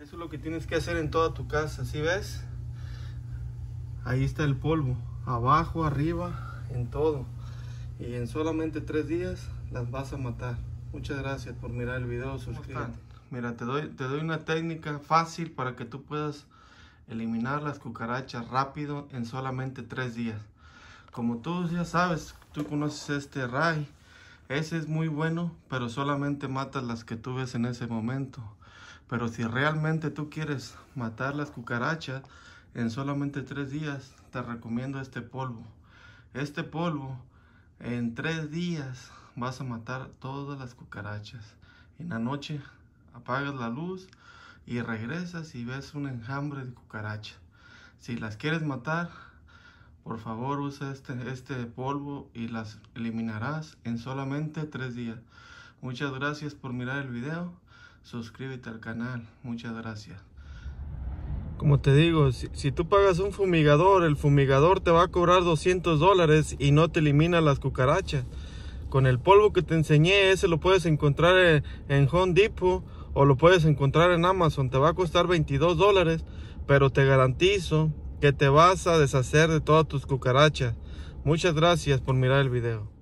Eso es lo que tienes que hacer en toda tu casa, ¿sí ves? Ahí está el polvo, abajo, arriba, en todo. Y en solamente tres días las vas a matar. Muchas gracias por mirar el video, suscríbete. Mira, te doy, te doy una técnica fácil para que tú puedas eliminar las cucarachas rápido en solamente tres días. Como tú ya sabes, tú conoces este ray. Ese es muy bueno, pero solamente matas las que tú ves en ese momento. Pero si realmente tú quieres matar las cucarachas en solamente tres días, te recomiendo este polvo. Este polvo, en tres días vas a matar todas las cucarachas. En la noche apagas la luz y regresas y ves un enjambre de cucarachas. Si las quieres matar, por favor usa este, este polvo y las eliminarás en solamente tres días. Muchas gracias por mirar el video suscríbete al canal. Muchas gracias. Como te digo, si, tú pagas un fumigador, el fumigador te va a cobrar 200 dólares y no te elimina las cucarachas. Con el polvo que te enseñé, ese lo puedes encontrar eh, en, Home Depot o lo puedes encontrar en Amazon. Te va a costar 22 dólares, pero te garantizo que te vas a deshacer de todas tus cucarachas. Muchas gracias por mirar el video.